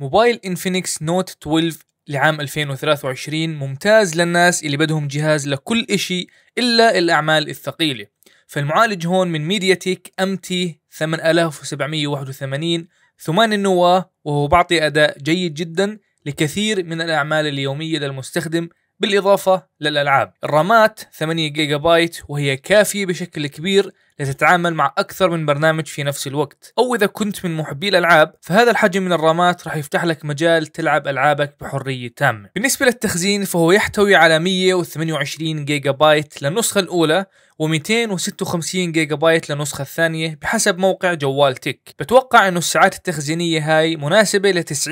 موبايل انفينكس نوت 12 لعام 2023 ممتاز للناس اللي بدهم جهاز لكل إشي إلا الأعمال الثقيلة فالمعالج هون من ميديا تيك ام تي 8781 ثمان النواة وهو بعطي أداء جيد جدا لكثير من الأعمال اليومية للمستخدم بالإضافة للألعاب الرامات 8 جيجا بايت وهي كافية بشكل كبير لتتعامل مع أكثر من برنامج في نفس الوقت أو إذا كنت من محبي الألعاب فهذا الحجم من الرامات راح يفتح لك مجال تلعب ألعابك بحرية تامة بالنسبة للتخزين فهو يحتوي على 128 جيجا بايت للنسخة الأولى و256 جيجا بايت للنسخة الثانية بحسب موقع جوال تك بتوقع انه الساعات التخزينية هاي مناسبة ل 90%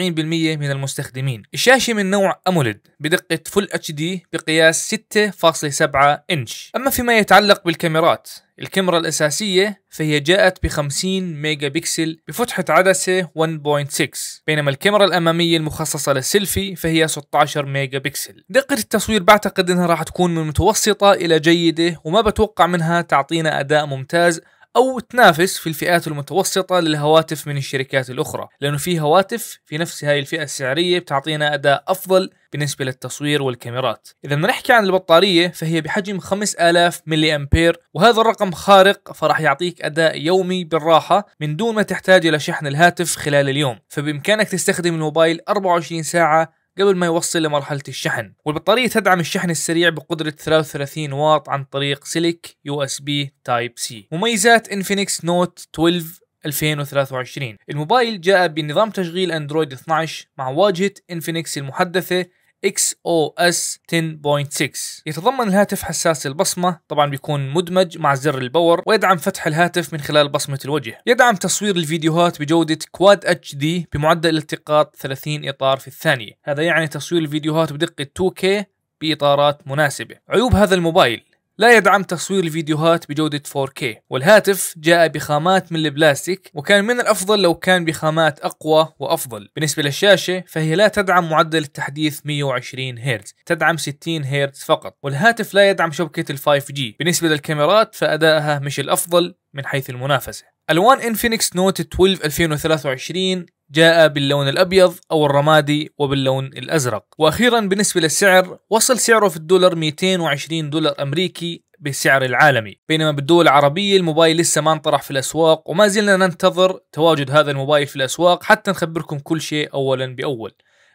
من المستخدمين الشاشة من نوع أموليد بدقة فل اتش دي بقياس 6.7 انش اما فيما يتعلق بالكاميرات الكاميرا الأساسية فهي جاءت ب 50 ميجا بكسل بفتحة عدسة 1.6 بينما الكاميرا الأمامية المخصصة للسيلفي فهي 16 ميجا بكسل دقة التصوير بعتقد أنها راح تكون من متوسطة إلى جيدة وما بتوقع نتوقع منها تعطينا أداء ممتاز أو تنافس في الفئات المتوسطة للهواتف من الشركات الأخرى لأنه في هواتف في نفس هاي الفئة السعرية بتعطينا أداء أفضل بالنسبة للتصوير والكاميرات إذا بدنا نحكي عن البطارية فهي بحجم 5000 ملي أمبير وهذا الرقم خارق فراح يعطيك أداء يومي بالراحة من دون ما تحتاج إلى شحن الهاتف خلال اليوم فبإمكانك تستخدم الموبايل 24 ساعة قبل ما يوصل لمرحلة الشحن والبطارية تدعم الشحن السريع بقدرة 33 واط عن طريق سلك يو اس بي تايب سي مميزات Infinix نوت 12 2023 الموبايل جاء بنظام تشغيل اندرويد 12 مع واجهة انفينكس المحدثة XOS 10.6 يتضمن الهاتف حساس البصمة طبعا بيكون مدمج مع زر الباور ويدعم فتح الهاتف من خلال بصمة الوجه يدعم تصوير الفيديوهات بجودة كواد اتش دي بمعدل التقاط 30 إطار في الثانية هذا يعني تصوير الفيديوهات بدقة 2K بإطارات مناسبة عيوب هذا الموبايل لا يدعم تصوير الفيديوهات بجودة 4K والهاتف جاء بخامات من البلاستيك وكان من الأفضل لو كان بخامات أقوى وأفضل بالنسبة للشاشة فهي لا تدعم معدل التحديث 120 هيرتز تدعم 60 هيرتز فقط والهاتف لا يدعم شبكة 5G بالنسبة للكاميرات فأدائها مش الأفضل من حيث المنافسة ألوان انفينكس نوت 12 2023 جاء باللون الأبيض أو الرمادي وباللون الأزرق وأخيرا بالنسبة للسعر وصل سعره في الدولار 220 دولار أمريكي بالسعر العالمي بينما بالدول العربية الموبايل لسه ما انطرح في الأسواق وما زلنا ننتظر تواجد هذا الموبايل في الأسواق حتى نخبركم كل شيء أولا بأول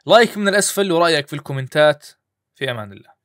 لايك من الأسفل ورأيك في الكومنتات في أمان الله